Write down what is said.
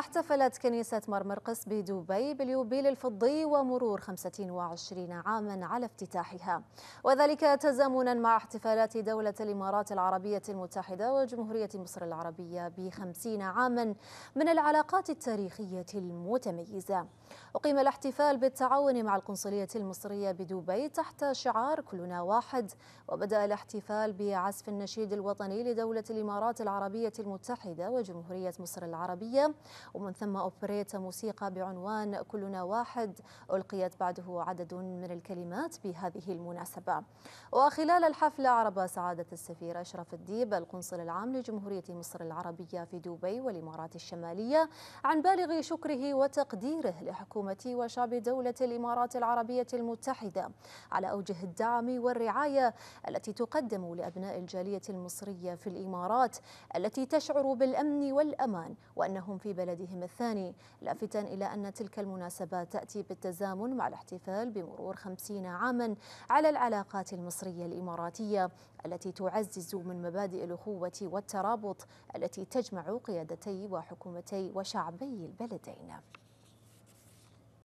احتفلت كنيسة مرمرقس بدبي باليوبيل الفضي ومرور 25 عاما على افتتاحها وذلك تزامنا مع احتفالات دولة الإمارات العربية المتحدة وجمهورية مصر العربية ب 50 عاما من العلاقات التاريخية المتميزة أقيم الاحتفال بالتعاون مع القنصلية المصرية بدبي تحت شعار كلنا واحد وبدأ الاحتفال بعزف النشيد الوطني لدولة الإمارات العربية المتحدة وجمهورية مصر العربية ومن ثم أوبريت موسيقى بعنوان كلنا واحد ألقيت بعده عدد من الكلمات بهذه المناسبة وخلال الحفلة عرب سعادة السفير أشرف الديب القنصل العام لجمهورية مصر العربية في دبي والإمارات الشمالية عن بالغ شكره وتقديره لحكومة وشعب دولة الإمارات العربية المتحدة على أوجه الدعم والرعاية التي تقدم لأبناء الجالية المصرية في الإمارات التي تشعر بالأمن والأمان وأنهم في بلد عيدهم الثاني لافتا إلى أن تلك المناسبة تأتي بالتزامن مع الاحتفال بمرور خمسين عاما على العلاقات المصرية الإماراتية التي تعزز من مبادئ الأخوة والترابط التي تجمع قيادتي وحكومتي وشعبي البلدين